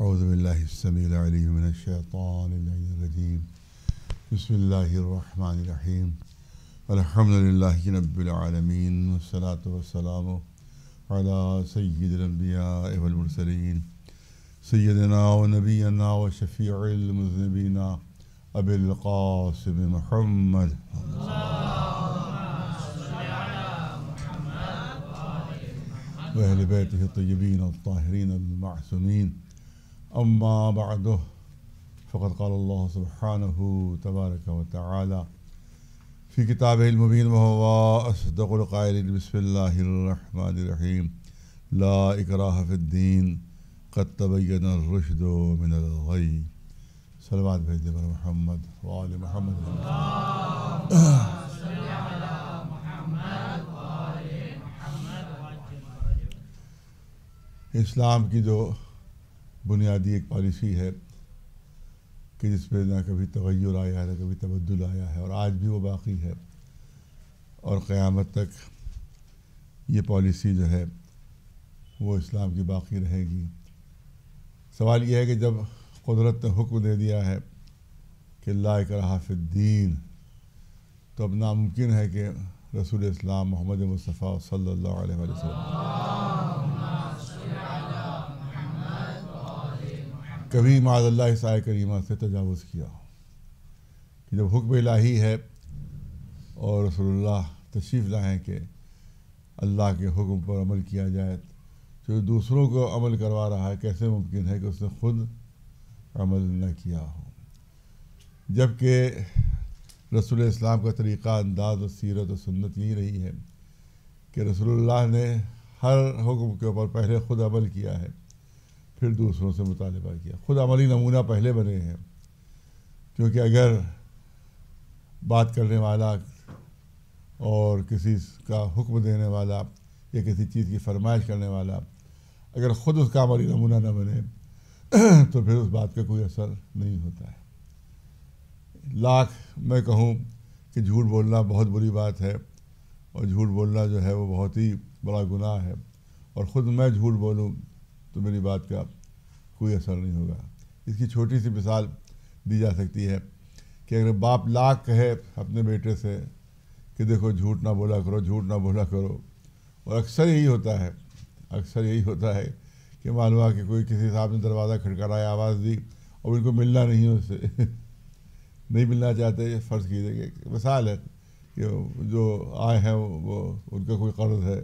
أعوذ بالله السميع العليم من الشيطان اللعين الرجيم بسم الله الرحمن الرحيم الحمد لله رب العالمين والصلاة والسلام على سيد الأنبياء والمرسلين سيدنا ونبينا وشفيع المذنبين أبي القاسم محمد وأهل بيته الطيبين الطاهرين المعصومين أما بعده فقد قال الله سبحانه تبارك وتعالى في كتابه المبين وهو أصدق القائلين بسم الله الرحمن الرحيم لا إكراه في الدين قد تبين الرشد من الغي صلوات بھیج دیں محمد وآل محمد اسلام کی جو बुनियादी एक पॉलिसी है कि जिसमें ना कभी तगैर आया है ना कभी तबदुल आया है और आज भी वो बाकी है और क़यामत तक ये पॉलिसी जो है वो इस्लाम की बाकी रहेगी सवाल यह है कि जब कुदरत ने हुक्म दे दिया है कि ला कर हाफिद्दीन तो अब नामुमकिन है कि रसूल इस्लाम मोहम्मद मुस्तफ़ा सल्ला कभी माजल्ला साय करीमा से तजावज़ किया हो कि जब हुक्म लाही है और रसोल्ला तशरीफ़ लाएँ कि अल्लाह के हुक्म पर अमल किया जाए तो जो दूसरों को अमल करवा रहा है कैसे मुमकिन है कि उसने ख़ुद अमल न किया हो जबकि रसोल इस्लाम का तरीक़ा अंदाज और सीरत और सुन्नत यही रही है कि रसोल्ला ने हर हुक्म के ऊपर पहले ख़ुद अमल किया है फिर दूसरों से मुतालबा किया खुद अमली नमूना पहले बने हैं क्योंकि अगर बात करने वाला और किसी का हुक्म देने वाला या किसी चीज़ की फरमाइश करने वाला अगर ख़ुद उसका अमली नमूना न बने तो फिर उस बात का कोई असर नहीं होता है लाख मैं कहूँ कि झूठ बोलना बहुत बुरी बात है और झूठ बोलना जो है वो बहुत ही बड़ा गुनाह है और ख़ुद मैं झूठ बोलूँ तो मेरी बात का कोई असर नहीं होगा इसकी छोटी सी मिसाल दी जा सकती है कि अगर बाप लाख कहे अपने बेटे से कि देखो झूठ ना बोला करो झूठ ना बोला करो और अक्सर यही होता है अक्सर यही होता है कि मान हुआ कि कोई किसी साहब ने दरवाज़ा खड़खड़ाया आवाज़ दी और उनको मिलना नहीं है उससे नहीं मिलना चाहते फ़र्ज़ कीजिए मिसाल है कि जो आए हैं वो उनका कोई कर्ज़ है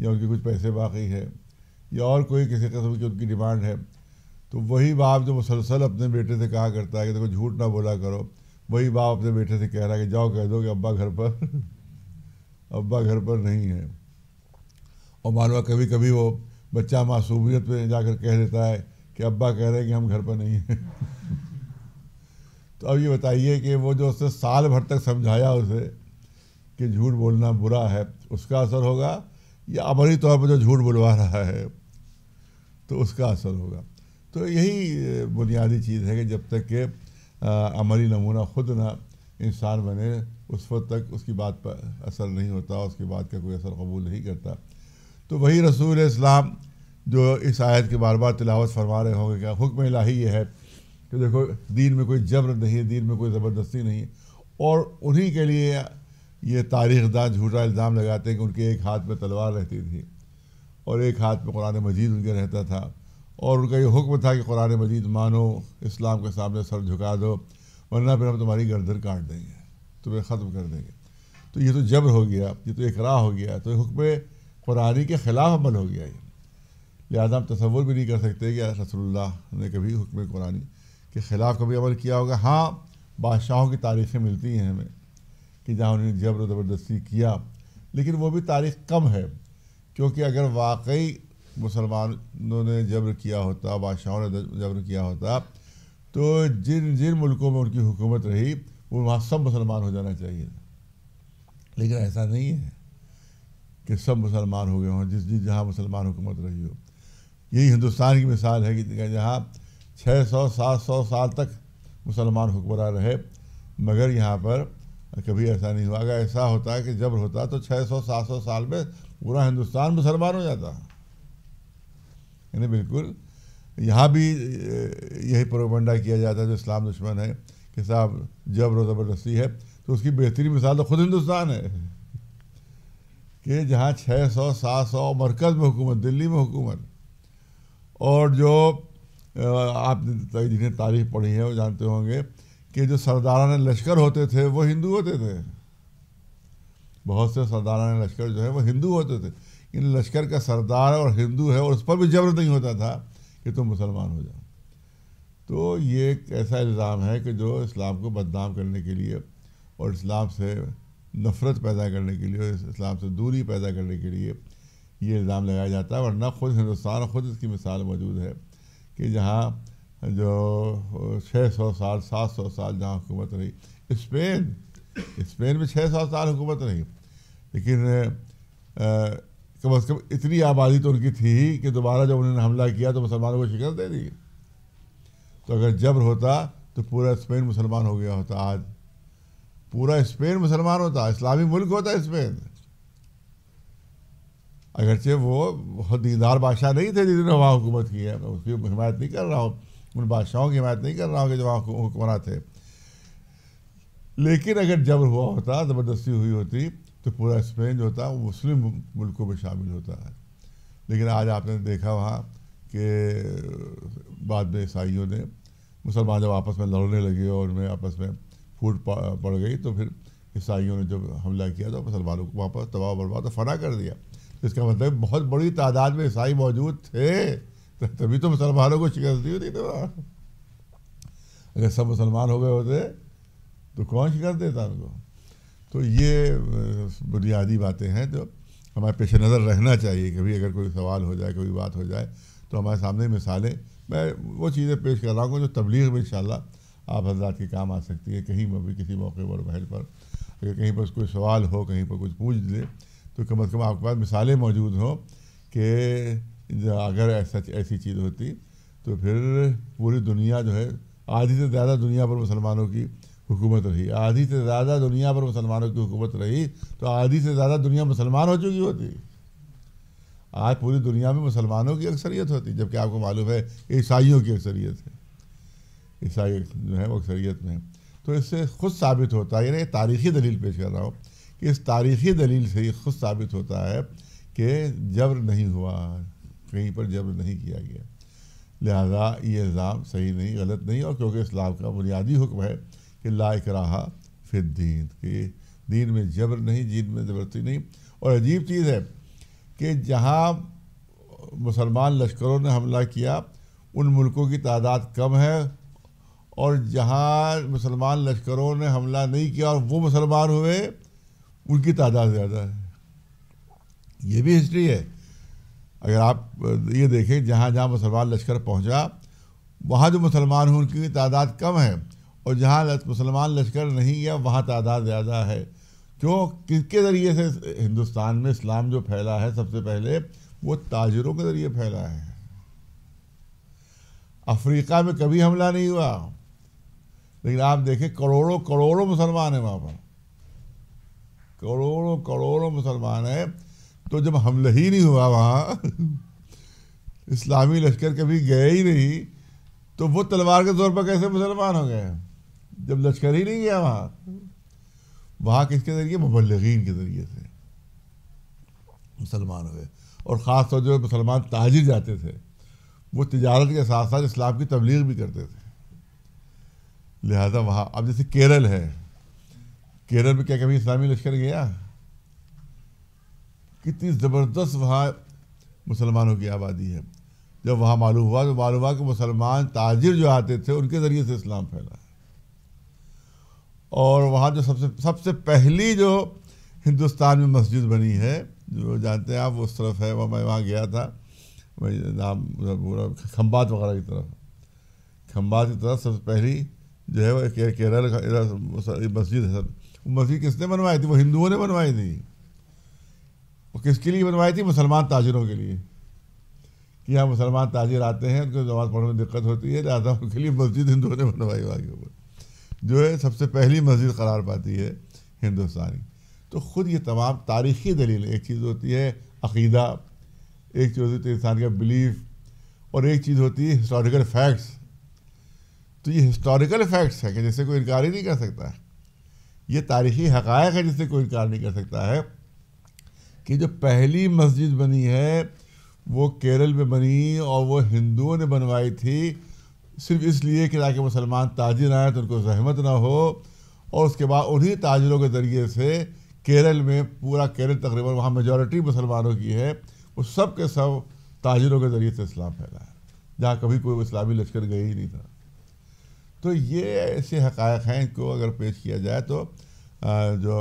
या उनके कुछ पैसे बाकी है या और कोई किसी कस्म की उनकी डिमांड है तो वही बाप जो मुसलसल अपने बेटे से कहा करता है कि देखो झूठ ना बोला करो वही बाप अपने बेटे से कह रहा है कि जाओ कह दो कि अब्बा घर पर अब्बा घर पर नहीं है और मानवा कभी कभी वो बच्चा मासूमियत पे जाकर कह देता है कि अब्बा कह रहे हैं कि हम घर पर नहीं हैं तो अब ये बताइए कि वो जो उसने साल भर तक समझाया उसे कि झूठ बोलना बुरा है उसका असर होगा या अमली तौर पर जो झूठ बुलवा रहा है तो उसका असर होगा तो यही बुनियादी चीज़ है कि जब तक के अमली नमूना खुद ना इंसान बने उस वक्त तक उसकी बात पर असर नहीं होता उसकी बात का कोई असर कबूल नहीं करता तो वही रसूल इस्लाम जो इस आयत के बार बार तिलावत फरमा रहे होंगे क्या हुक्म इलाही ये है कि देखो दीन में कोई जबर नहीं है दीन में कोई ज़बरदस्ती नहीं और उन्हीं के लिए ये तारीखदार झूठा इल्ज़ाम लगाते हैं कि उनके एक हाथ में तलवार रहती थी और एक हाथ में कुरान मजीद उनके रहता था और उनका ये हुक्म था कि कुरान मजीद मानो इस्लाम के सामने सर झुका दो वरना फिर हम तुम्हारी गर्दन काट देंगे तुम्हें ख़त्म कर देंगे तो ये तो जबर हो गया ये तो इकरा हो गया तो हुक्म कुरानी के ख़िलाफ़ अमल हो गया ये लिहाजा हम तस्वुर भी नहीं कर सकते कि रसोल्ला ने कभी हुक्म कुरानी के ख़िलाफ़ कभी अमल किया होगा हाँ बादशाहों की तारीखें मिलती हैं हमें कि जहाँ उन्होंने जबर ज़बरदस्ती किया लेकिन वो भी तारीख कम है क्योंकि अगर वाकई मुसलमानों ने जबर किया होता बादशाहों ने जबर किया होता तो जिन जिन मुल्कों में उनकी हुकूमत रही वो वहाँ सब मुसलमान हो जाना चाहिए लेकिन ऐसा नहीं है कि सब मुसलमान हो गए हों जिस जिस जहाँ मुसलमान हुकूमत रही हो यही हिंदुस्तान की मिसाल है कि जहाँ छः सौ सात सौ साल तक मुसलमान हुक्मरान रहे मगर यहाँ पर कभी ऐसा नहीं हुआ अगर ऐसा होता कि जबर होता तो 600-700 साल में पूरा हिंदुस्तान मुसलमान हो जाता यानी बिल्कुल यहाँ भी यही प्रोपंडा किया जाता है जो इस्लाम दुश्मन है कि साहब जबर व ज़बरदस्ती है तो उसकी बेहतरीन मिसाल तो खुद हिंदुस्तान है कि जहाँ छः सौ सात सौ मरकज़ में हुकूमत दिल्ली में हुकूमत और जो आप जिन्हें तारीफ पढ़ी है वो जानते होंगे कि जो सरदारा लश्कर होते थे वो हिंदू होते थे बहुत से सरदारान लश्कर जो है वो हिंदू होते थे इन लश्कर का सरदार और हिंदू है और उस पर भी जबर नहीं होता था कि तुम मुसलमान हो जाओ तो ये एक ऐसा इल्ज़ाम है कि जो इस्लाम को बदनाम करने के लिए और इस्लाम से नफ़रत पैदा करने के लिए और इस्लाम से दूरी पैदा करने के लिए ये इल्ज़ाम लगाया जाता है वरना खुद हिंदुस्तान खुद इसकी मिसाल मौजूद है कि जहाँ जो छः सौ साल सात सौ साल जहाँ हुकूमत रही स्पेन स्पेन में छः सात साल हुकूमत रही लेकिन कम अज़ कम इतनी आबादी तो उनकी थी कि दोबारा जब उन्होंने हमला किया तो मुसलमानों को शिकस्त दे दी तो अगर जबर होता तो पूरा स्पेन मुसलमान हो गया होता आज पूरा स्पेन मुसलमान होता इस्लामी मुल्क होता स्पेन अगरचे वो बहुत दीदार बादशाह नहीं थे जिन्होंने वहाँ हुकूमत की है मैं उसकी हिमायत नहीं कर रहा हूँ उन बादशाहों की हिमायत नहीं कर रहा हूँ कि जो वहाँ हुक्मरान थे लेकिन अगर जबर हुआ होता ज़बरदस्ती हुई होती तो पूरा स्पेन जो होता वो मुस्लिम मुल्कों में शामिल होता है लेकिन आज आपने देखा वहाँ कि बाद में ईसाइयों ने मुसलमान जब आपस में लड़ने लगे और उनमें आपस में फूट पड़ गई तो फिर ईसाइयों ने जब हमला किया तो मुसलमानों को वापस तबाह बर्बाद फना कर दिया तो इसका मतलब बहुत बड़ी तादाद में ईसाई मौजूद थे तो तभी तो मुसलमानों को शिकस्त दी होती अगर सब मुसलमान हो गए होते तो कौन कर देता उनको तो ये बुनियादी बातें हैं जो हमारे पेश नज़र रहना चाहिए कभी अगर कोई सवाल हो जाए कोई बात हो जाए तो हमारे सामने मिसालें मैं वो चीज़ें पेश कर रहा हूँ जो तबलीग में इन आप हजरात के काम आ सकती है कहीं भी किसी मौके पर महल पर अगर कहीं पर कोई सवाल हो कहीं पर कुछ पूछ ले तो कम अज़ कम आपके पास मिसालें मौजूद हों कि अगर ऐसा ऐसी चीज़ होती तो फिर पूरी दुनिया जो है आधी से ज़्यादा दुनिया पर मुसलमानों की हुकूमत रही आधी से ज़्यादा दुनिया पर मुसलमानों की हुकूमत रही तो आधी से ज़्यादा दुनिया मुसलमान हो चुकी होती आज पूरी दुनिया में मुसलमानों की अक्सरियत होती जबकि आपको मालूम है ईसाइयों की अक्सरियत है ईसाई जो है वो अक्सरियत में तो इससे खुद साबित होता है यानी तारीख़ी दलील पेश कर रहा हूँ कि इस तारीख़ी दलील से ही खुद साबित होता है कि जबर नहीं हुआ कहीं पर जबर नहीं किया गया लिहाजा ये इल्ज़ाम सही नहीं गलत नहीं और क्योंकि इस्लाम का बुनियादी हुक्म है कि लायक रहा फिर दीन कि दीन में जबर नहीं जीन में जबरती नहीं और अजीब चीज़ है कि जहाँ मुसलमान लश्करों ने हमला किया उन मुल्कों की तादाद कम है और जहाँ मुसलमान लश्करों ने हमला नहीं किया और वो मुसलमान हुए उनकी तादाद ज़्यादा है ये भी हिस्ट्री है अगर आप ये देखें जहाँ जहाँ मुसलमान लश्कर पहुँचा वहाँ जो मुसलमान हुए उनकी तादाद कम है और जहाँ मुसलमान लश्कर नहीं गया वहाँ तादाद ज़्यादा है क्यों किसके ज़रिए से हिंदुस्तान में इस्लाम जो फैला है सबसे पहले वो ताजरों के ज़रिए फैला है अफ्रीका में कभी हमला नहीं हुआ लेकिन आप देखें करोड़ों करोड़ों मुसलमान हैं वहाँ पर करोड़ों करोड़ों मुसलमान हैं तो जब हमला ही नहीं हुआ वहाँ इस्लामी लश्कर कभी गए ही नहीं तो वो तलवार के तौर पर कैसे मुसलमान हो गए जब लश्कर ही नहीं गया वहाँ वहाँ किसके ज़रिए मुबलगिन के ज़रिए से मुसलमान हुए और ख़ास तौर जो मुसलमान ताजिर जाते थे वो तजारत के साथ साथ इस्लाम की तबलीग भी करते थे लिहाजा वहाँ अब जैसे केरल है केरल में क्या कभी इस्लामी लश्कर गया कितनी ज़बरदस्त वहाँ मुसलमानों की आबादी है जब वहाँ मालूम हुआ तो मालूम हुआ कि मुसलमान ताजिर जो आते थे उनके ज़रिए से इस्लाम फैला और वहाँ जो सबसे सबसे पहली जो हिंदुस्तान में मस्जिद बनी है जो जानते हैं आप उस तरफ है वह मैं वहाँ गया था वही नाम मतलब पूरा खम्बात वगैरह की तरफ खम्बात की तरफ सबसे पहली जो है वह के, केरल मस्जिद है वो मस्जिद किसने बनवाई थी वो हिंदुओं ने बनवाई थी वो किसके लिए बनवाई थी मुसलमान ताजिरों के लिए कि यहाँ मुसलमान ताजिर आते हैं उनको नमाज़ पढ़ने में दिक्कत होती है लिहाजा उनके लिए मस्जिद हिंदुओं ने बनवाई वहाँ के ऊपर जो है सबसे पहली मस्जिद करार पाती है हिंदुस्तानी तो ख़ुद ये तमाम तारीख़ी दलील एक चीज़ होती है अकीदा एक चीज़ होती है इंसान का बिलीफ और एक चीज़ होती है हिस्टोरिकल फैक्ट्स तो ये हिस्टोरिकल फैक्ट्स है कि जिससे कोई इनकार ही नहीं कर सकता है ये तारीख़ी हक़ायक है जिससे कोई इनकार नहीं कर सकता है कि जो पहली मस्जिद बनी है वो केरल में बनी और वो हिंदुओं ने बनवाई थी सिर्फ इसलिए कि ताकि मुसलमान ताजिर आएँ तो उनको जहमत ना हो और उसके बाद उन्हीं ताजरों के ज़रिए से केरल में पूरा केरल तकरीबन वहाँ मेजॉरिटी मुसलमानों की है वो सब के सब ताजरों के ज़रिए से इस्लाम फैला है जहाँ कभी कोई इस्लामी लश्कर गया ही नहीं था तो ये ऐसे हकायक हैं इनको अगर पेश किया जाए तो जो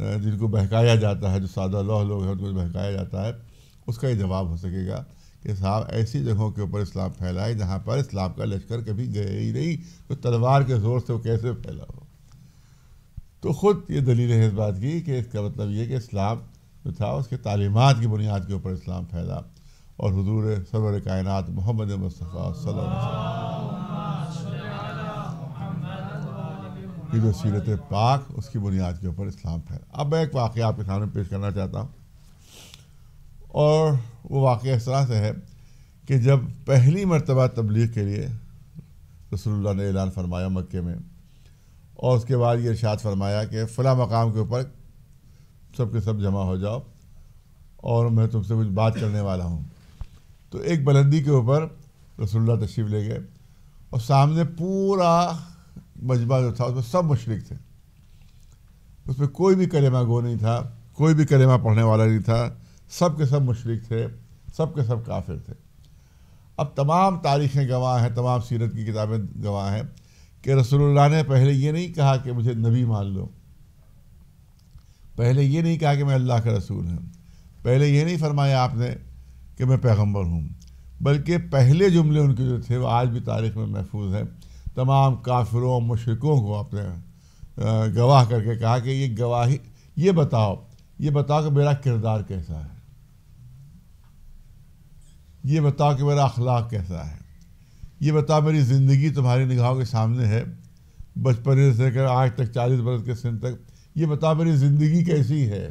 जिनको बहकाया जाता है जो सादा लोह लोग हैं उनको बहकाया जाता है उसका ही जवाब हो सकेगा कि साहब ऐसी जगहों के ऊपर इस्लाम फैलाए जहाँ पर इस्लाम का लश्कर कभी गया ही नहीं तो तलवार के ज़ोर से वो कैसे फैला हो तो ख़ुद ये दलील है इस बात की कि इसका मतलब ये कि इस्लाम जो था उसके तालीमत की बुनियाद के ऊपर इस्लाम फैला और हजूर सरवर कायन मोहम्मद मुस्तफ़ा की जो सीरत पाक उसकी बुनियाद के ऊपर इस्लाम फैला अब मैं एक वाक़ आपके सामने पेश करना चाहता हूँ और वो वाक़ इस तरह से है कि जब पहली मरतबा तबलीग के लिए रसोल्ला ने ऐलान फरमाया मक्के में और उसके बाद ये इर्शाद फरमाया कि फ़ला मकाम के ऊपर सब के सब जमा हो जाओ और मैं तुमसे कुछ बात करने वाला हूँ तो एक बुलंदी के ऊपर रसोल्ला तशरीफ़ ले गए और सामने पूरा मजबा जो था उसमें सब मशरक थे उसमें कोई भी कलेमा गो नहीं था कोई भी कलेमा पढ़ने वाला नहीं था सब के सब मुशरक थे सब के सब काफिर थे अब तमाम तारीखें गवाह हैं तमाम सीरत की किताबें गवाह हैं कि रसोल्ला ने पहले ये नहीं कहा कि मुझे नबी मान लो पहले ये नहीं कहा कि मैं अल्लाह का रसूल हूँ पहले ये नहीं फरमाया आपने कि मैं पैगंबर हूँ बल्कि पहले जुमले उनके जो थे वो आज भी तारीख में महफूज हैं तमाम काफिरों मशरकों को आपने गवाह करके कहा कि ये गवाही ये बताओ ये बताओ कि मेरा किरदार कैसा है ये बताओ कि मेरा अखलाक कैसा है ये बताओ मेरी ज़िंदगी तुम्हारी निगाहों के सामने है बचपन से लेकर आज तक चालीस बरस के सिन तक ये बताओ मेरी ज़िंदगी कैसी है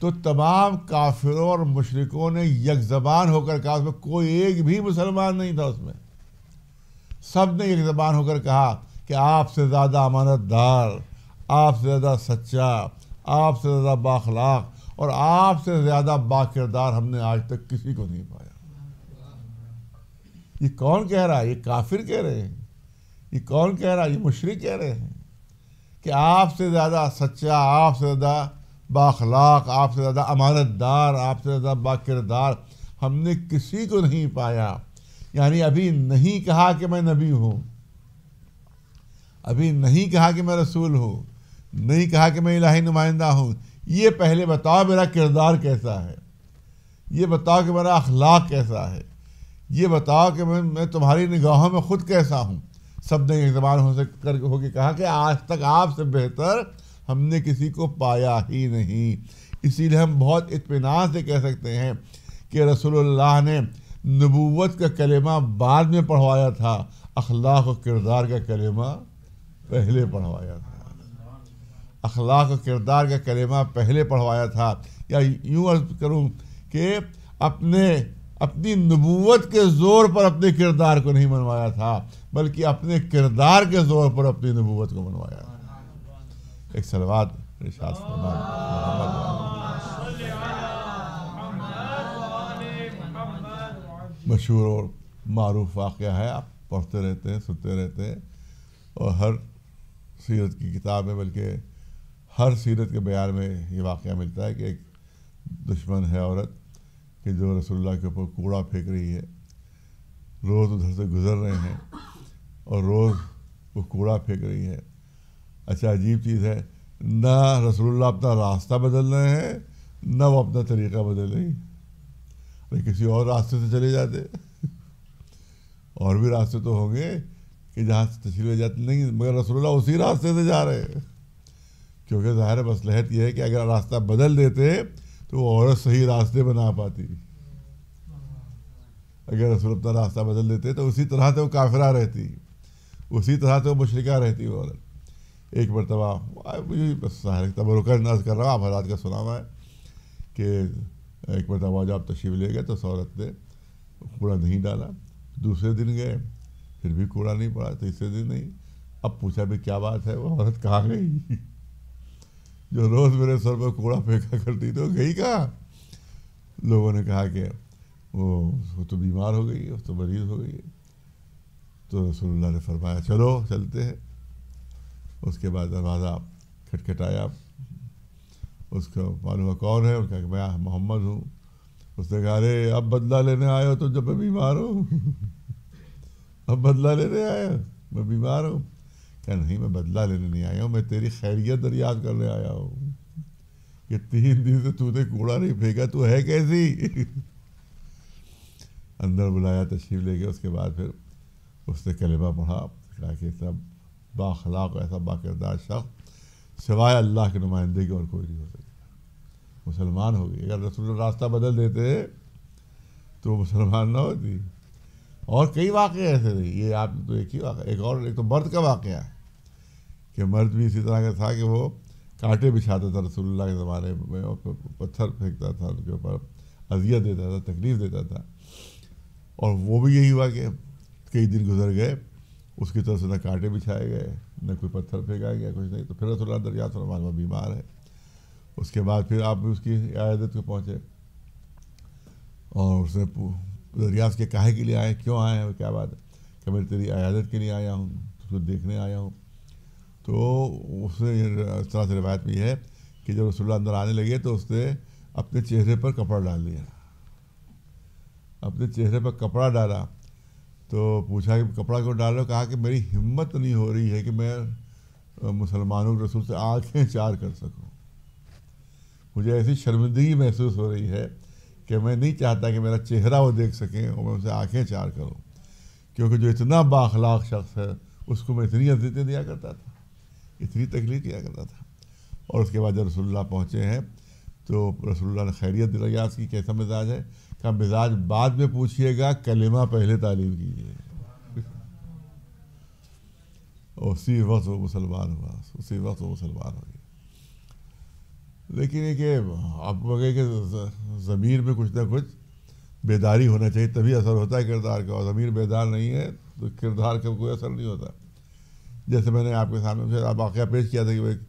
तो तमाम काफिरों और मशरकों ने यकजबान होकर कहा उसमें कोई एक भी मुसलमान नहीं था उसमें सब ने यकजबान होकर कहा कि आपसे ज़्यादा अमानतदार आपसे ज़्यादा सच्चा आपसे ज़्यादा बाखलाक और आपसे ज़्यादा बाकिरदार हमने आज तक किसी को नहीं पाया ये कौन कह रहा है ये काफिर कह रहे हैं ये कौन कह रहा है ये मुशरक कह रहे हैं कि आपसे ज़्यादा सच्चा आपसे ज़्यादा बाखलाक आपसे ज़्यादा अमानतदार आपसे ज़्यादा बाकिरदार हमने किसी को नहीं पाया यानी अभी नहीं कहा कि मैं नबी हूँ अभी नहीं कहा कि मैं रसूल हूँ नहीं कहा कि मैं इलाही नुमाइंदा हूँ ये पहले बताओ मेरा किरदार कैसा है ये बताओ कि मेरा अखलाक कैसा है ये बताओ कि मैं मैं तुम्हारी निगाहों में ख़ुद कैसा हूँ सब ने जबान हो कर होकर कहा कि आज तक आपसे बेहतर हमने किसी को पाया ही नहीं इसीलिए हम बहुत इतमान से कह सकते हैं कि रसोल्ला ने नबूत का कलेमा बाद में पढ़वाया था अखलाक और किरदार का कलेमा पहले पढ़वाया था अखलाक किरदार का कलेमा पहले पढ़वाया था या यूँ अर्ज करूँ कि अपने अपनी नबूवत के ज़ोर पर अपने किरदार को नहीं मनवाया था बल्कि अपने किरदार के ज़ोर पर अपनी नबूवत को मनवाया था एक सलवाद मशहूर और मरूफ वाक़ है आप पढ़ते रहते हैं सुनते रहते हैं और हर सीरत की किताब है बल्कि हर सीरत के बयान में ये वाक़ मिलता है कि एक दुश्मन है औरत कि जो रसोल्ला के ऊपर कूड़ा फेंक रही है रोज़ उधर से गुज़र रहे हैं और रोज़ वो कूड़ा फेंक रही है अच्छा अजीब चीज़ है ना रसोल्ला अपना रास्ता बदल रहे हैं ना वो अपना तरीक़ा बदल रही अरे किसी और रास्ते से चले जाते और भी रास्ते तो होंगे कि जहाँ से तशरीफ जाते नहीं मगर रसोल्ला उसी रास्ते से जा रहे हैं क्योंकि ज़ाहिर मसलहत यह है कि अगर रास्ता बदल देते तो वो औरत सही रास्ते बना पाती अगर रसूल अपना रास्ता बदल देते तो उसी तरह से वो काफिरा रहती उसी तरह से वो मुशरका रहती वो औरत एक मरतबा मुझे तबरुक नर्ज कर रहा हूँ आप हजार का सुनामा है कि एक मरतबा जब आप तशीफ ले गए तो उस औरत ने कूड़ा नहीं डाला दूसरे दिन गए फिर भी कूड़ा नहीं पड़ा तीसरे दिन नहीं अब पूछा भी क्या बात है वो औरत कहाँ गई जो रोज़ मेरे सर पर कूड़ा फेंका करती तो गई कहा लोगों ने कहा कि वो वो तो बीमार हो गई है वो तो मरीज़ हो गई तो रसोल्ला ने फरमाया चलो चलते हैं उसके बाद दरवाज़ा खटखटाया उसको मालूम कौन है उनका मैं मोहम्मद हूँ उसने कहा अरे अब बदला लेने आए हो तो जब मैं बीमार हूँ अब बदला लेने आए मैं बीमार हूँ कह नहीं मैं बदला लेने नहीं आया हूँ मैं तेरी खैरियत दरियाद करने आया हूँ कि तीन दिन से तूने कूड़ा नहीं फेंका तू है कैसी अंदर बुलाया तशरीफ ले गया उसके बाद फिर उसने कलेबा पढ़ा कहा कि ऐसा बाखलाक ऐसा बाकिरदार शख्स सिवाय अल्लाह के नुमाइंदे की और कोई नहीं हो सकता मुसलमान हो गई अगर रसूल रास्ता बदल देते तो मुसलमान ना होती और कई वाक़े ऐसे थे ये आप तो एक ही वाक़ एक और एक तो मर्द का वाक़ है कि मर्द भी इसी तरह का था कि वो कांटे बिछाता था रसोल्ला के ज़माने में और पत्थर फेंकता था उनके ऊपर अजियत देता था तकलीफ देता था और वो भी यही हुआ कि कई दिन गुजर गए उसकी तरफ से न कांटे बिछाए गए न कोई पत्थर फेंका गया कुछ नहीं तो फिर रसोल्ला दरिया सलमान में बीमार है उसके बाद फिर आप भी उसकी आयादत को पहुँचे और उसने दरियाज के काहे के लिए आए क्यों आए हैं क्या बात है कि मैं तेरी आयादत के लिए आया हूँ उसको देखने आया हूँ तो उसने इस तरह से रिवायत भी है कि जब रसुल्ला अंदर आने लगे तो उसने अपने चेहरे पर कपड़ा डाल लिया अपने चेहरे पर कपड़ा डाला तो पूछा कि कपड़ा क्यों डालो कहा कि मेरी हिम्मत नहीं हो रही है कि मैं मुसलमानों के रसूल से आँखें चार कर सकूं मुझे ऐसी शर्मिंदगी महसूस हो रही है कि मैं नहीं चाहता कि मेरा चेहरा वो देख सकें और मैं उनसे आँखें चार करूँ क्योंकि जो इतना बाखलाक शख्स है उसको मैं इतनी अजीतें दिया करता था इतनी तकलीफ किया करता था और उसके बाद जब रसोल्ला पहुँचे हैं तो रसोल्ला ने खैरियत दिलाई की कैसा मिजाज है का मिजाज बाद में पूछिएगा कलेमा पहले तालीम कीजिए उसी वक्त वो मुसलमान हुआ उसी वक्त वो मुसलमान हो गया लेकिन ये कि आप बगे कि ज़मीर में कुछ ना कुछ बेदारी होना चाहिए तभी असर होता है किरदार का और ज़मीर बेदार नहीं है तो किरदार का कोई असर नहीं होता जैसे मैंने आपके सामने फिर आप वाक़ पेश किया था कि वो एक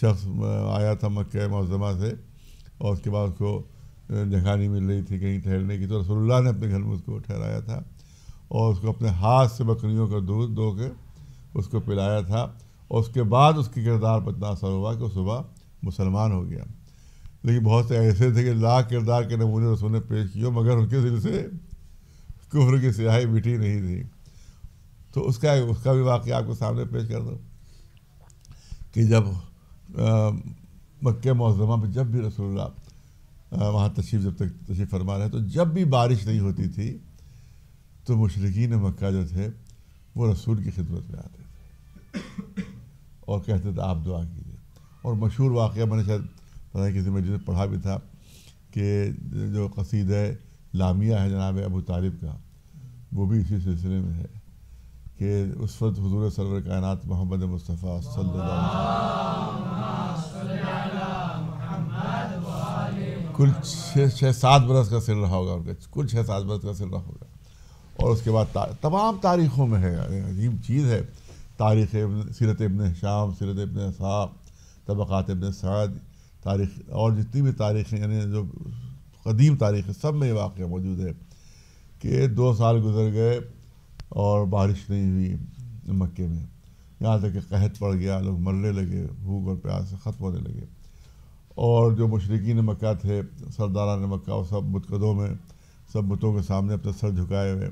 शख्स आया था मक् मौजमा से और उसके बाद उसको जगह मिल रही थी कहीं ठहरने की तो रसोल्ला ने अपने घर में उसको ठहराया था और उसको अपने हाथ से बकरियों का दूध दो के उसको पिलाया था और उसके बाद उसके किरदार पर इतना असर हुआ कि सुबह मुसलमान हो गया लेकिन बहुत से ऐसे थे कि ला किरदार के नमूने रसूल पेश किए मगर उनके दिल से कुफर की स्याही मिटी नहीं थी तो उसका उसका भी वाक्य आपके सामने पेश कर दो कि जब मक्के मौजमा में जब भी रसोल्ला वहाँ तशीफ जब तक तशीफ फरमा रहे तो जब भी बारिश नहीं होती थी तो मशरकिन मक्का जो थे वो रसूल की खिदमत में आते थे और कहते थे आप दुआ कीजिए और मशहूर वाक़ मैंने शायद पता है किसी मजलिस पढ़ा भी था कि जो कसीद लामिया है जनाब अबू तालिब का वो भी इसी सिलसिले में है कि उस वक्त हजूर सरवर कायनत मोहम्मद मुस्तफ़ा कुल छः छः सात बरस का सिल रहा होगा उनका कुल छः सात बरस का सिल रहा होगा और उसके बाद तमाम तारीखों में है अजीब चीज़ है तारीख सीरत इबन शाम सीरत इबन साहब तबक़ात इबन सद तारीख और जितनी भी तारीखें यानी जो कदीम तारीख है सब में ये वाक़ मौजूद है कि दो साल गुजर गए और बारिश नहीं हुई मक्के में यहाँ तक कि कहत पड़ गया लोग मरने लगे भूख और प्यास से ख़त्म होने लगे और जो मशरकिन मक्का थे सरदारा ने मक्का वो सब मुतकदों में सब बुतों के सामने अपने सर झुकाए हुए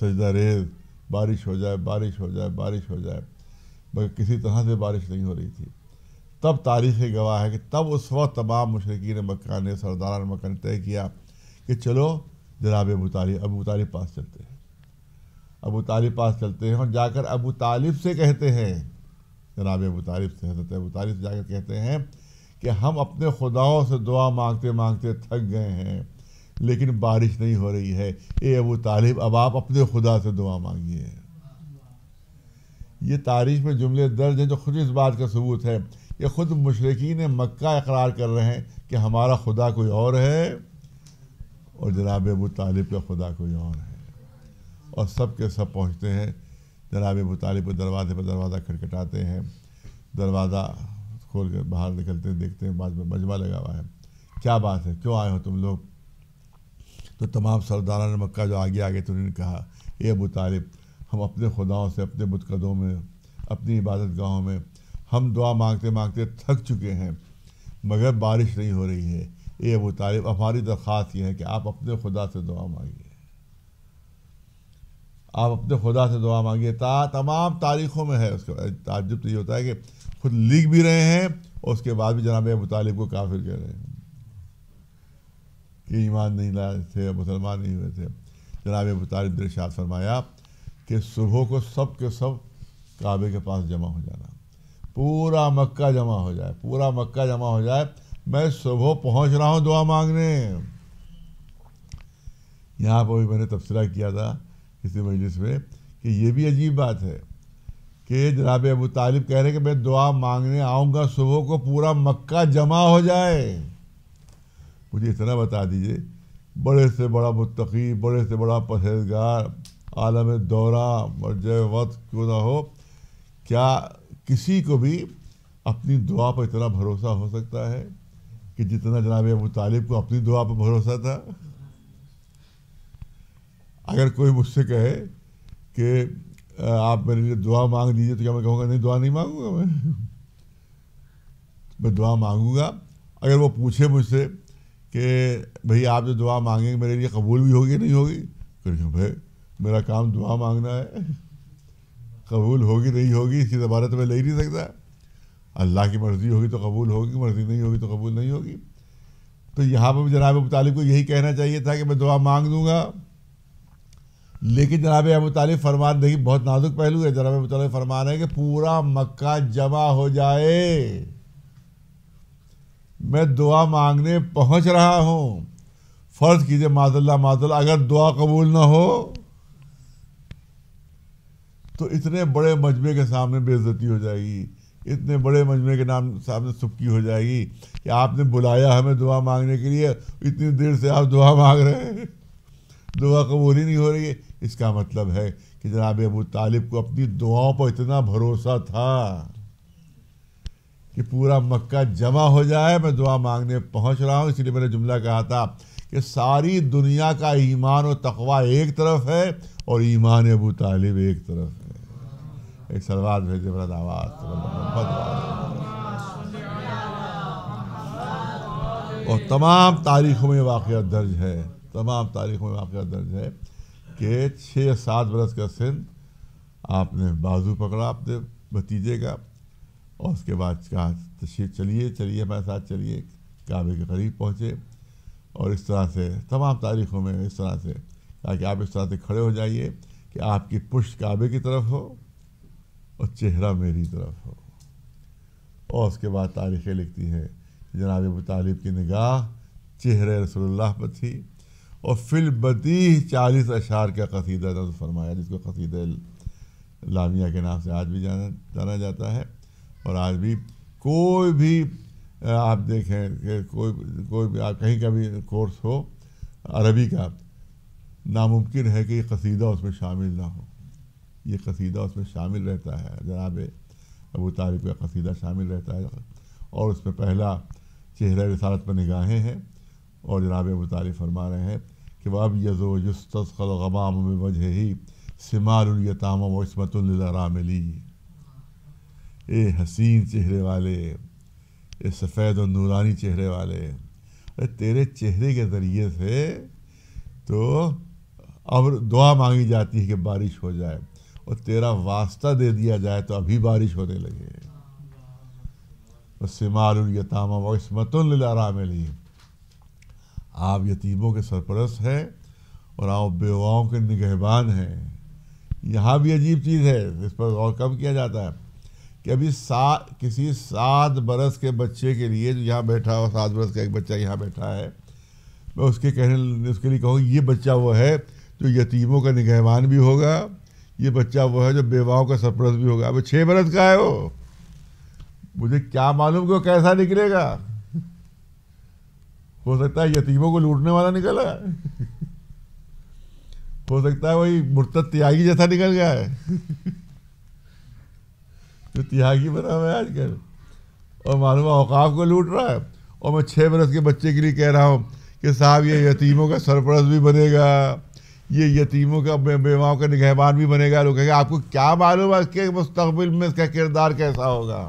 सजदा रेज बारिश हो जाए बारिश हो जाए बारिश हो जाए मगर किसी तरह से बारिश नहीं हो रही थी तब तारीख गवाह है कि तब उस वक्त तमाम मशरकिन मक्का ने सरदारा मक्का ने तय किया कि चलो जनाब अबू तारी अबू तारी पास चलते हैं अबू तालिब पास चलते हैं और जाकर अबू तालिब से कहते हैं जनाब अबू तालिब से हजरत अबू तालिब से जाकर कहते हैं कि हम अपने खुदाओं से दुआ मांगते मांगते थक गए हैं लेकिन बारिश नहीं हो रही है ए अबू तालिब अब आप अपने खुदा से दुआ मांगिए ये तारीख में जुमले दर्ज हैं जो खुद इस बात का सबूत है कि खुद मशरकिन मक्का इकरार कर रहे हैं कि हमारा खुदा कोई और है और जनाब अबू तालिब का खुदा कोई और है और सब के सब पहुँचते हैं जनाब मुतालिब दरवाजे पर दरवाज़ा खटखटाते हैं दरवाज़ा खोल कर बाहर निकलते हैं देखते हैं बाद में मजमा लगा हुआ है क्या बात है क्यों आए हो तुम लोग तो तमाम सरदारा ने मक्का जो आगे आगे तो उन्होंने कहा ये मुतालिब हम अपने खुदाओं से अपने बुतकदों में अपनी इबादत गाहों में हम दुआ मांगते मांगते थक चुके हैं मगर बारिश नहीं हो रही है ये अबू तालिब हमारी दरख्वास्त ये है कि आप अपने खुदा से दुआ मांगिए आप अपने खुदा से दुआ मांगिए ता तमाम तारीखों में है उसके ताजुब तो ये होता है कि खुद लिख भी रहे हैं और उसके बाद भी जनाब अबू तालिब को काफिर कह रहे हैं कि ईमान नहीं लाए थे मुसलमान नहीं हुए थे जनाब अबू तालिब दरशात फरमाया कि सुबह को सब के सब काबे के पास जमा हो जाना पूरा मक्का जमा हो जाए पूरा मक्का जमा हो जाए मैं सुबह पहुंच रहा हूं दुआ मांगने यहाँ पर भी मैंने तबसरा किया था किसी मजलिस में कि ये भी अजीब बात है कि जनाब अबू तालिब कह रहे हैं कि मैं दुआ मांगने आऊँगा सुबह को पूरा मक्का जमा हो जाए मुझे इतना बता दीजिए बड़े से बड़ा मुतकी बड़े से बड़ा परहेजगार आलम दौरा और जय वक्त क्यों ना हो क्या किसी को भी अपनी दुआ पर इतना भरोसा हो सकता है कि जितना जनाब अबू तालिब को अपनी दुआ पर भरोसा था अगर कोई मुझसे कहे कि आप मेरे लिए दुआ मांग दीजिए तो क्या मैं कहूँगा नहीं दुआ नहीं मांगूंगा मैं मैं दुआ मांगूंगा अगर वो पूछे मुझसे कि भाई आप जो दुआ मांगेंगे मेरे लिए कबूल भी होगी नहीं होगी तो कहेंगे भाई मेरा काम दुआ मांगना है कबूल होगी नहीं होगी इसकी तो मैं ले ही नहीं सकता अल्लाह की मर्ज़ी होगी तो कबूल होगी मर्ज़ी नहीं होगी तो कबूल नहीं होगी तो यहाँ पर भी जनाब मुतालिब को यही कहना चाहिए था कि मैं दुआ मांग दूँगा लेकिन जनाब अबू फरमान देखिए बहुत नाजुक पहलू है जनाब अबू फरमान है कि पूरा मक्का जमा हो जाए मैं दुआ मांगने पहुंच रहा हूं फर्ज कीजिए माजल्ला माजल्ला अगर दुआ कबूल ना हो तो इतने बड़े मजमे के सामने बेइज्जती हो जाएगी इतने बड़े मजमे के नाम सामने सुबकी हो जाएगी कि आपने बुलाया हमें दुआ मांगने के लिए इतनी देर से आप दुआ मांग रहे हैं दुआ कबूल ही नहीं हो रही है इसका मतलब है कि जनाब अबू तालिब को अपनी दुआओं पर इतना भरोसा था कि पूरा मक्का जमा हो जाए मैं दुआ मांगने पहुंच रहा हूं इसलिए मैंने जुमला कहा था कि सारी दुनिया का ईमान और तकवा एक तरफ है और ईमान अबू तालिब एक तरफ है एक सलवार भेजे और तमाम तारीखों में वाक़ दर्ज है तमाम तारीखों में वाक़ दर्ज है कि छः या सात बरस का सिंध आपने बाजू पकड़ा आपने भतीजे का और उसके बाद कहा तशीर चलिए चलिए हमारे साथ चलिए काबे के करीब पहुँचे और इस तरह से तमाम तारीखों में इस तरह से ताकि आप इस तरह से खड़े हो जाइए कि आपकी पुष्ट काबे की तरफ हो और चेहरा मेरी तरफ हो और उसके बाद तारीख़ें लिखती हैं जनाब अबू तालिब की निगाह चेहरे रसोल्ला पर थी और फिल बदी चालीस अशार का कसीदा दर्ज फरमाया जिसको कसीद लामिया के नाम से आज भी जाना जाना जाता है और आज भी कोई भी आप देखें कि कोई कोई भी आप कहीं का भी कोर्स हो अरबी का नामुमकिन है कि ये कसीदा उसमें शामिल ना हो ये कसीदा उसमें शामिल रहता है जनाब अबू तालिब का कसीदा शामिल रहता है और उसमें पहला चेहरा रसालत पर निगाहें हैं और जनाब अबू तालिब फरमा रहे हैं कि वब यज़ो में वजह ही सिमारताम वस्मतरामली ए हसीन चेहरे वाले ए सफ़ेद और नूरानी चेहरे वाले अरे तेरे चेहरे के ज़रिए से तो अब दुआ मांगी जाती है कि बारिश हो जाए और तेरा वास्ता दे दिया जाए तो अभी बारिश होने लगे और सिमारताम वस्मतरामली आप यतीमों के सरपरस्त हैं और आप बेवाओं के निगहबान हैं यहाँ भी अजीब चीज़ है इस पर और कम किया जाता है कि अभी सा किसी सात बरस के बच्चे के लिए जो यहाँ बैठा हो सात बरस का एक बच्चा यहाँ बैठा है मैं उसके कहने उसके लिए कहूँ ये बच्चा वो है जो यतीमों का निगहबान भी होगा ये बच्चा वो है जो बेवाओं का सरपरस भी होगा अब छः बरस का है वो मुझे क्या मालूम कि वो कैसा निकलेगा हो सकता है यतीमों को लूटने वाला निकला है हो सकता है वही मुर्तद त्यागी जैसा निकल गया है जो त्यागी बना हुआ है आजकल और मालूम अवकाफ को लूट रहा है और मैं छः बरस के बच्चे के लिए कह रहा हूँ कि साहब ये यतीमों का सरपरस भी बनेगा ये यतीमों का बेवाओं का निगहबान भी बनेगा लोग कहेंगे आपको क्या मालूम है इसके मुस्तबिल में इसका किरदार कैसा होगा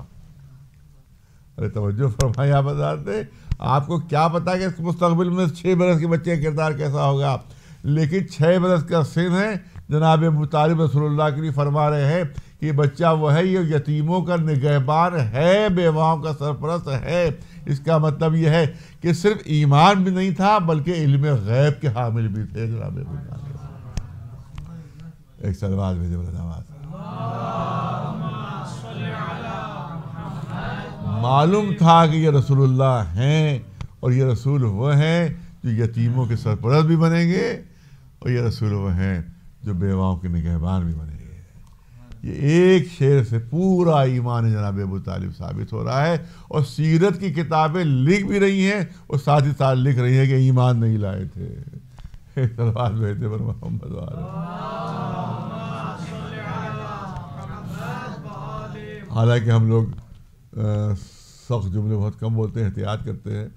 अरे तवज्जो फरमाया बताते आपको क्या पता कि मुस्तबिल में छः बरस के बच्चे का किरदार कैसा होगा लेकिन छः बरस का सिन है जनाब मुतारब रसोल्ला के लिए फरमा रहे हैं कि बच्चा वह है ये यतीमों का निगहबान है बेवाओं का सरपरस्त है इसका मतलब यह है कि सिर्फ ईमान भी नहीं था बल्कि इल्म गैब के हामिल भी थे जनाब एक सलवाज भेजे बल्लावाज मालूम था कि ये रसूलुल्लाह हैं और ये रसूल वह हैं जो यतीमों के सरपरस्त भी बनेंगे और ये रसूल वह हैं जो बेवाओं के निगहबान भी बनेंगे ये एक शेर से पूरा ईमान जनाब अबू तालिब साबित हो रहा है और सीरत की किताबें लिख भी रही हैं और साथ ही साथ लिख रही हैं कि ईमान नहीं लाए थे मोहम्मद हालांकि हम लोग सख्त जुमले बहुत कम बोलते हैं एहतियात करते हैं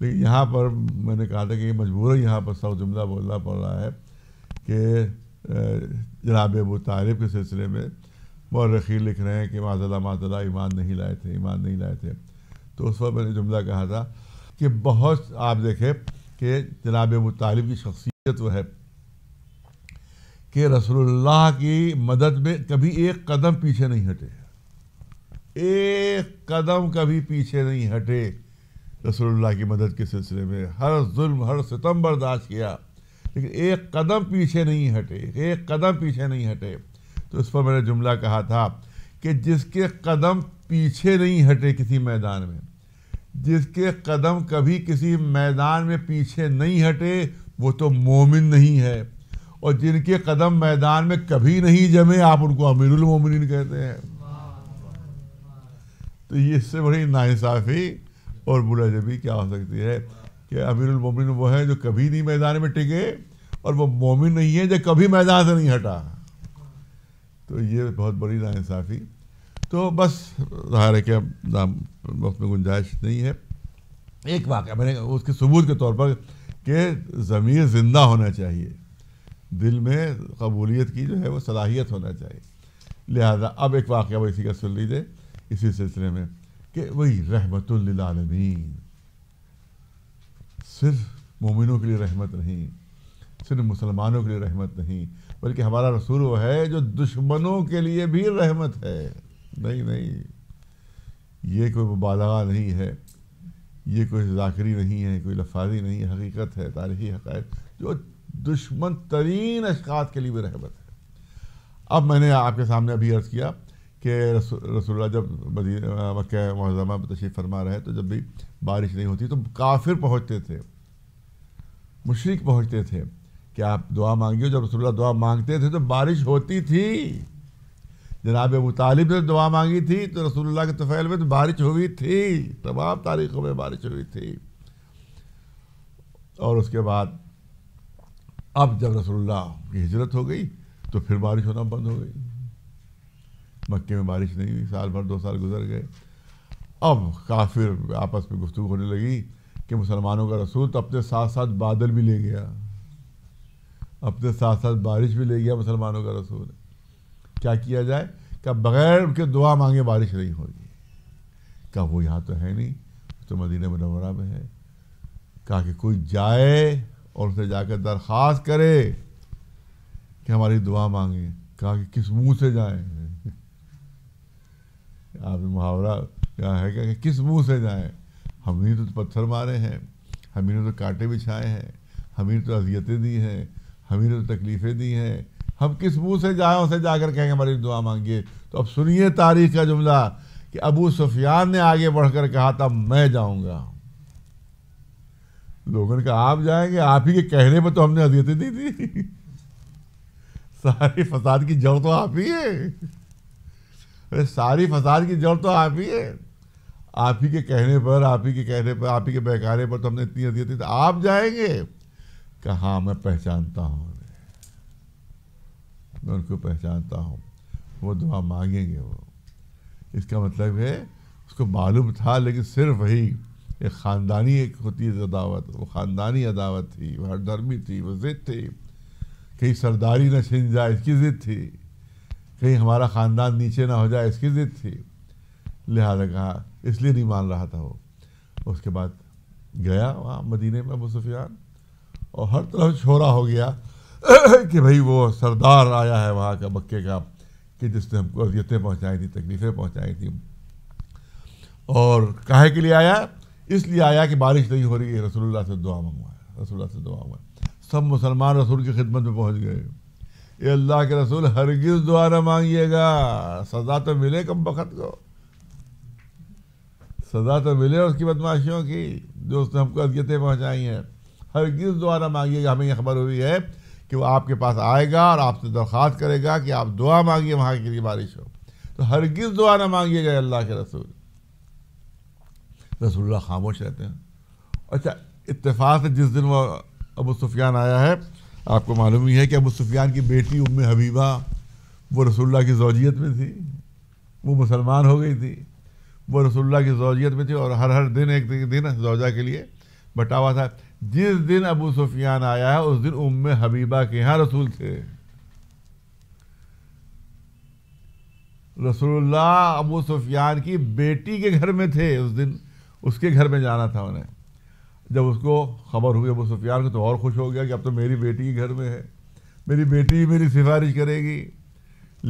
लेकिन यहाँ पर मैंने कहा था कि मजबूर यहाँ पर सख्त जुमला बोलना पड़ रहा है कि जनाब अबू तारिब के सिलसिले में मौरखी लिख रहे हैं कि माजला माजला ईमान नहीं लाए थे ईमान नहीं लाए थे तो उस वक्त मैंने जुमला कहा था कि बहुत आप देखें कि जनाब अबू तालिब की शख्सियत वो है कि रसोल्ला की मदद में कभी एक कदम पीछे नहीं हटे एक कदम कभी पीछे नहीं हटे रसोल्ला की मदद के सिलसिले में हर जुल्म हर सितम बर्दाश्त किया लेकिन एक कदम पीछे नहीं हटे एक कदम पीछे नहीं हटे तो इस पर मैंने जुमला कहा था कि जिसके कदम पीछे नहीं हटे किसी मैदान में जिसके कदम कभी किसी मैदान में पीछे नहीं हटे वो तो मोमिन नहीं है और जिनके कदम मैदान में कभी नहीं जमे आप उनको अमीरुल मोमिन कहते हैं तो ये इससे बड़ी नाइंसाफ़ी और जबी क्या हो सकती है कि अमीरमिन वो है जो कभी नहीं मैदान में टिके और वो मोमिन नहीं है जो कभी मैदान से नहीं हटा तो ये बहुत बड़ी नासाफ़ी तो बस ज़ाहिर है कि अब नाम उसमें गुंजाइश नहीं है एक वाक़ मैंने उसके सबूत के तौर पर कि ज़मीर ज़िंदा होना चाहिए दिल में कबूलीत की जो है वो सलाहियत होना चाहिए लिहाजा अब एक वाक़ इसी का सुन लीजिए इसी सिलसिले में कि वही रहमतुल्लिलालमीन सिर्फ मोमिनों के लिए रहमत नहीं सिर्फ मुसलमानों के लिए रहमत नहीं बल्कि हमारा रसूल वो है जो दुश्मनों के लिए भी रहमत है नहीं नहीं ये कोई मुबालगा नहीं है ये कोई जाकरी नहीं है कोई लफाजी नहीं है हकीकत है तारीखी हकायत जो दुश्मन तरीन अशकात के लिए भी रहमत है अब मैंने आपके सामने अभी अर्ज़ किया कि रसोल्ला जब मक् मुजमा में तशीफ़ फरमा रहे तो जब भी बारिश नहीं होती तो काफिर पहुँचते थे मुशरक पहुँचते थे कि आप दुआ मांगिए जब रसोल्ला दुआ मांगते थे तो बारिश होती थी जनाब अबू तालिब ने दुआ मांगी थी तो रसोल्ला के तफ़ैल में तो बारिश हुई थी तमाम तारीख़ों में बारिश हुई थी और उसके बाद अब जब रसोल्ला की हिजरत हो गई तो फिर बारिश होना बंद हो गई मक्के में बारिश नहीं हुई साल भर दो साल गुजर गए अब काफिर आपस में गुफ्तु होने लगी कि मुसलमानों का रसूल तो अपने साथ साथ बादल भी ले गया अपने साथ साथ बारिश भी ले गया मुसलमानों का रसूल क्या किया जाए क्या बगैर के दुआ मांगे बारिश नहीं होगी क्या वो यहाँ तो है नहीं तो मदीना मनवरा में है कहा कि कोई जाए और उसे जाकर दरख्वास्त करे कि हमारी दुआ मांगे कहा कि किस मुंह से जाए आप मुहावरा क्या है कि किस मुंह से जाएं हम ही तो पत्थर मारे हैं हम ही ने तो कांटे बिछाए हैं हम ही तो अजियतें दी हैं हम ही ने तो तकलीफ़ें दी हैं हम किस मुंह से जाएं उसे जाकर कहेंगे हमारी दुआ मांगिए तो अब सुनिए तारीख का जुमला कि अबू सुफियान ने आगे बढ़कर कहा था मैं जाऊंगा लोगों ने कहा आप जाएंगे आप ही के कहने पर तो हमने अजियतें दी थी सारी फसाद की जड़ तो आप ही है अरे सारी फसाद की जड़ तो आप ही है आप ही के कहने पर आप ही के कहने पर आप ही के बहकारे पर तो हमने इतनी दिए थी तो आप जाएंगे कहा हाँ मैं पहचानता हूँ मैं उनको पहचानता हूँ वो दुआ मांगेंगे वो इसका मतलब है उसको मालूम था लेकिन सिर्फ वही एक ख़ानदानी एक होती है अदावत वो ख़ानदानी अदावत थी हर हरधर्मी थी वो ज़िद थी कहीं सरदारी न छिन जाए इसकी ज़िद थी कहीं हमारा ख़ानदान नीचे ना हो जाए इसकी जिद थी लिहाजा कहा इसलिए नहीं मान रहा था वो उसके बाद गया वहाँ मदीने में अबू और हर तरफ छोरा हो गया कि भाई वो सरदार आया है वहाँ का मक्के का कि जिसने हमको अजियतें पहुँचाई थी तकलीफ़ें पहुँचाई थी और काहे के लिए आया इसलिए आया कि बारिश नहीं हो रही है रसोल्ला से दुआ मंगवाया रसोल्ला से दुआ मंगवाया सब मुसलमान रसूल की खिदमत में पहुँच गए ये अल्लाह के रसूल हरगिज दुआ ना मांगिएगा सजा तो मिले कम वक्त को सजा तो मिले उसकी बदमाशियों की जो उसने हमको अदियतें पहुँचाई हैं हरगिज दुआ ना मांगिएगा हमें यह खबर हुई है कि वो आपके पास आएगा और आपसे दरख्वास्त करेगा कि आप दुआ मांगिए वहाँ के लिए बारिश हो तो हरगिज दुआ ना मांगिएगा अल्लाह के रसूल रसूल्ला खामोश रहते हैं अच्छा इतफाक़ से जिस दिन वो अबू सुफियान आया है आपको मालूम ही है कि अबू सुफियान की बेटी उम हबीबा वो रसुल्ला की जौजियत में थी वो मुसलमान हो गई थी वो रसुल्ला की जौजियत में थी और हर हर दिन एक दिन जौजा के लिए बटा हुआ था जिस दिन अबू सुफियान आया है उस दिन उम हबीबा के यहाँ रसूल थे रसोल्ला अबू सुफियान की बेटी के घर में थे उस दिन उसके घर में जाना था उन्हें जब उसको खबर हुई अबू सुफियान को तो और खुश हो गया कि अब तो मेरी बेटी घर में है मेरी बेटी मेरी सिफारिश करेगी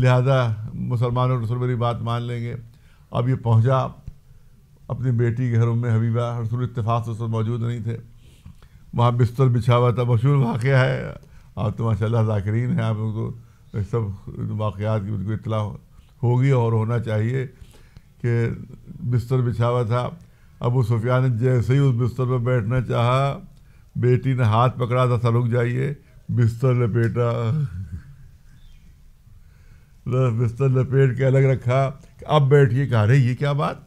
लिहाजा मुसलमान और रसूल मेरी बात मान लेंगे अब ये पहुंचा अपनी बेटी के घरों में हबीबा रसूल इतफाक़ से मौजूद नहीं थे वहाँ बिस्तर बिछा हुआ था मशहूर वाक़ है आप तो माशा जाकरीन हैं आप उनको सब वाक़ात की उनको इतला होगी और होना चाहिए कि बिस्तर बिछा हुआ था अबू सुफियान ने जैसे ही उस बिस्तर पर बैठना चाहा बेटी ने हाथ पकड़ा था सलुक जाइए बिस्तर लपेटा बिस्तर लपेट के अलग रखा अब बैठिए कहा अरे ये क्या बात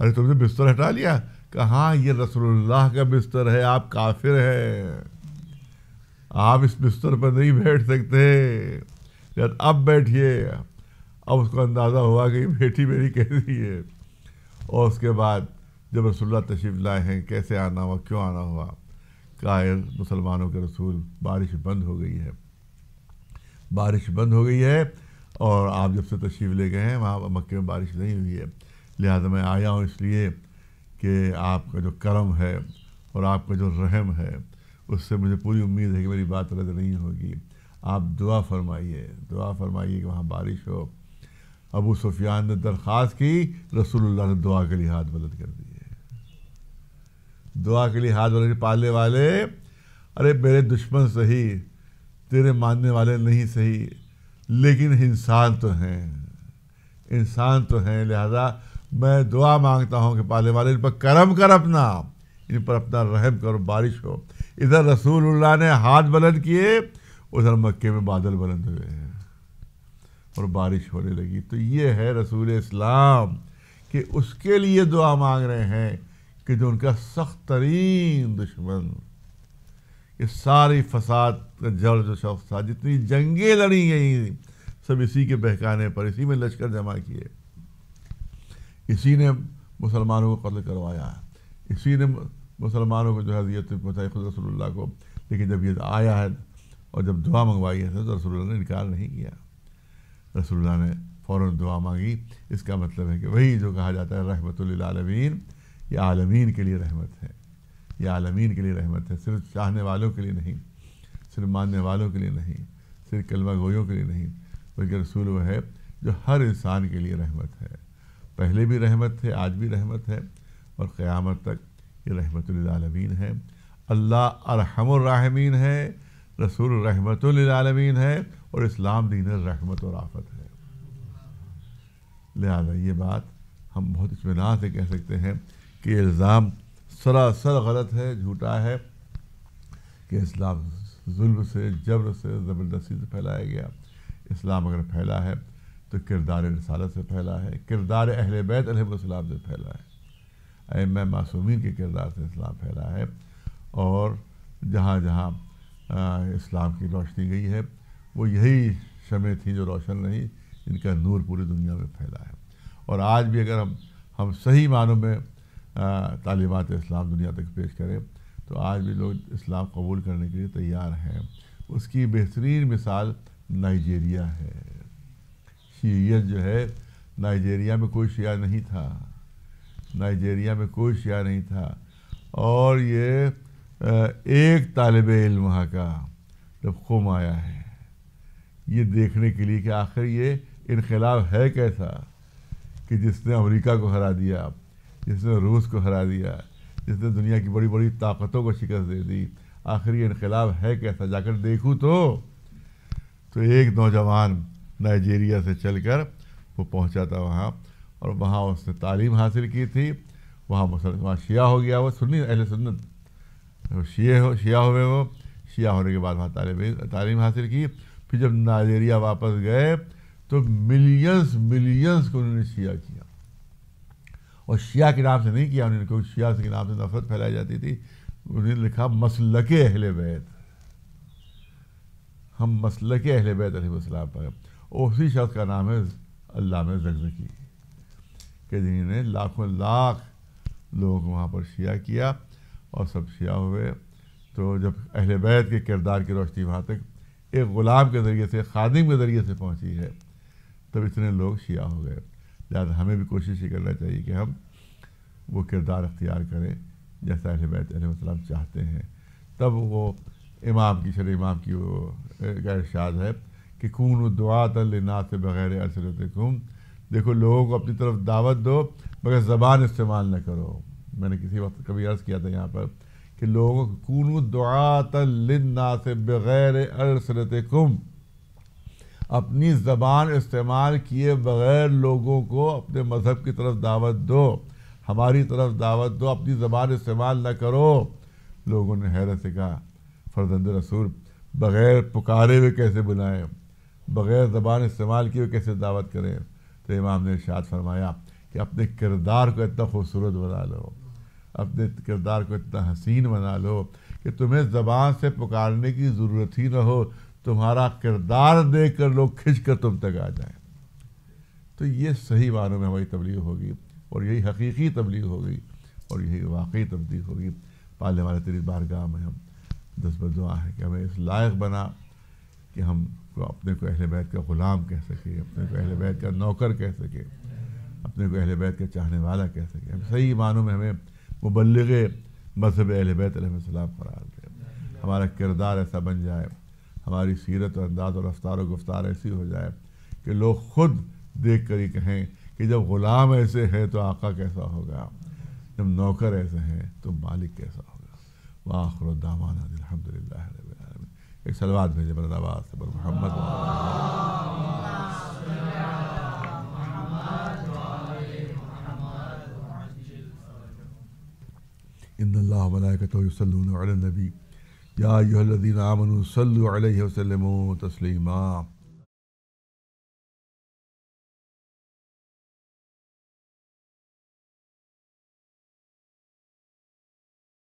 अरे तुमने बिस्तर हटा लिया कहा ये रसोल्लाह का बिस्तर है आप काफिर हैं आप इस बिस्तर पर नहीं बैठ सकते यार अब बैठिए अब उसको अंदाज़ा हुआ कि बेटी मेरी कह रही है और उसके बाद जब रसुल्ला तशीफ लाए हैं कैसे आना हुआ क्यों आना हुआ कायर मुसलमानों के रसूल बारिश बंद हो गई है बारिश बंद हो गई है और आप जब से तशीफ़ ले गए हैं वहाँ मक्के में बारिश नहीं हुई है लिहाजा मैं आया हूँ इसलिए कि आपका जो करम है और आपका जो रहम है उससे मुझे पूरी उम्मीद है कि मेरी बात रद्द नहीं होगी आप दुआ फरमाइए दुआ फरमाइए कि वहाँ बारिश हो अबू सुफियान ने दरख्वास्त की रसूलुल्लाह ने दुआ के लिहाज मदद कर दी दुआ के लिए हाथ वाले पालने वाले अरे मेरे दुश्मन सही तेरे मानने वाले नहीं सही लेकिन इंसान तो हैं इंसान तो हैं लिहाजा मैं दुआ मांगता हूँ कि पाले वाले इन पर करम कर अपना इन पर अपना रहम करो बारिश हो इधर रसूलुल्लाह ने हाथ बुलंद किए उधर मक्के में बादल बुलंद हुए हैं और बारिश होने लगी तो ये है रसूल इस्लाम कि उसके लिए दुआ मांग रहे हैं कि जो उनका सख्त तरीन दुश्मन ये सारी फसाद का जड़ जो शख्स था जितनी जंगें लड़ी गई सब इसी के बहकाने पर इसी में लश्कर जमा किए इसी ने मुसलमानों को कत्ल करवाया इसी ने मुसलमानों को जो है ये पहुँचाई खुद रसोल्ला को लेकिन जब ये आया है और जब दुआ मंगवाई है तो रसोल्ला ने इनकार नहीं किया रसोल्ला ने फ़ौर दुआ मांगी इसका मतलब है कि वही जो कहा जाता है रहमत आलमीन ये आलमीन के लिए रहमत है ये आलमीन के लिए रहमत है सिर्फ चाहने वालों के लिए नहीं सिर्फ मानने वालों के लिए नहीं सिर्फ कलमा गोयों के लिए नहीं बल्कि रसूल वह है जो हर इंसान के लिए रहमत है पहले भी रहमत है आज भी रहमत है और क़्यामत तक ये रहमतमीन है अल्लाह अरहमरहमीन है रसूल रहमतमीन है और इस्लाम दीन रहमत और आफत है लिहाजा ये बात हम बहुत इतमान से कह सकते हैं कि इल्ज़ाम सरासर गलत है झूठा है कि इस्लाम जुल्म से जबर से ज़बरदस्ती से फैलाया गया इस्लाम अगर फैला है तो किरदार रसालत से फैला है किरदार अहल बैत अलहसलाम से फैला है अम मासूमी के किरदार से इस्लाम फैला है और जहाँ जहाँ इस्लाम की रोशनी गई है वो यही शमें थी जो रोशन रही इनका नूर पूरी दुनिया में फैला है और आज भी अगर हम हम सही मानों में तालीमत इस्लाम दुनिया तक पेश करें तो आज भी लोग इस्लाम कबूल करने के लिए तैयार हैं उसकी बेहतरीन मिसाल नाइजेरिया है शीयत जो है नाइजीरिया में कोई शिया नहीं था नाइजीरिया में कोई शिया नहीं था और ये एक तालब इल्म वहाँ का खुम आया है ये देखने के लिए कि आखिर ये इनकलाब है कैसा कि जिसने अमेरिका को हरा दिया जिसने रूस को हरा दिया जिसने दुनिया की बड़ी बड़ी ताकतों को शिकस्त दे दी आखिरी इनकलाब है कैसा जाकर देखूँ तो तो एक नौजवान नाइजीरिया से चलकर वो पहुंचा था वहाँ और वहाँ उसने तालीम हासिल की थी वहाँ मुसलमान शिया हो गया वो सुन्नी अहल सुन्नत शे हो शिया हुए वो शिया होने के बाद वहाँ तालीम तालीम हासिल की फिर जब नाइजेरिया वापस गए तो मिलियंस मिलियंस को उन्होंने शिया किया और शिया के नाम से नहीं किया उन्होंने क्योंकि शिया के नाम से नफरत फैलाई जाती थी उन्होंने लिखा मसल के अहल बैत हम मसल के अहल बैत अलैहिस्सलाम पर उसी शख्स का नाम है अल्लाह जगजकी के जिन्होंने लाखों लाख लोगों को वहाँ पर शिया किया और सब शिया हुए तो जब अहल बैत के किरदार की रोशनी वहाँ तक एक ग़ुलाम के ज़रिए से खादिम के ज़रिए से पहुँची है तब इतने लोग शिया हो गए लिहाजा हमें भी कोशिश ये करना चाहिए कि हम वो किरदार अख्तियार करें जैसा अहल बैत वसलम चाहते हैं तब वो इमाम की शर इमाम की वो गैर शाद है कि खून दुआत तलना से बग़ैर असरत खून देखो लोगों को अपनी तरफ दावत दो मगर ज़बान इस्तेमाल न करो मैंने किसी वक्त कभी अर्ज़ किया था यहाँ पर कि लोगों को कून दुआ तलना से बग़ैर असरत खुम अपनी ज़बान इस्तेमाल किए बग़ैर लोगों को अपने मज़हब की तरफ दावत दो हमारी तरफ दावत दो अपनी ज़बान इस्तेमाल न करो लोगों ने हैरत से कहा फर्जंद रसूल बग़ैर पुकारे हुए कैसे बुलाएं बग़ैर ज़बान इस्तेमाल किए कैसे दावत करें तो इमाम ने इशाद फरमाया कि अपने किरदार को इतना खूबसूरत बना लो अपने किरदार को इतना हसीन बना लो कि तुम्हें ज़बान से पुकारने की ज़रूरत ही ना हो तुम्हारा किरदार देख कर लोग खिंच कर तुम तक आ जाए तो ये सही मानों में हमारी तबलीग होगी और यही हकीकी तबलीग होगी और यही वाकई तब्दील होगी पाले वाले तेरी बारगाह में हम दस बदुआ है कि हमें इस लायक बना कि हम को अपने को अहले बैत का ग़ुलाम कह सके अपने को अहले बैत का नौकर कह सके अपने को अहले बैत का चाहने वाला कह सके हम सही मानों में हमें मुबलग मजहब अहल बैत सलाम करार दें हमारा किरदार ऐसा बन जाए हमारी सीरत और अंदाज और रफ्तार और गुफ्तार ऐसी हो जाए कि लोग खुद देख कर ही कहें कि जब ग़ुलाम ऐसे है तो आका कैसा होगा जब नौकर ऐसे हैं तो मालिक कैसा होगा वाखर दामान एक सलवाद भेजे बरदाबाद मोहम्मद इन अल्लाह मलाइकतु यसल्लून अला नबी يا أيها الذين آمنوا صلوا عليه وسلموا تسليما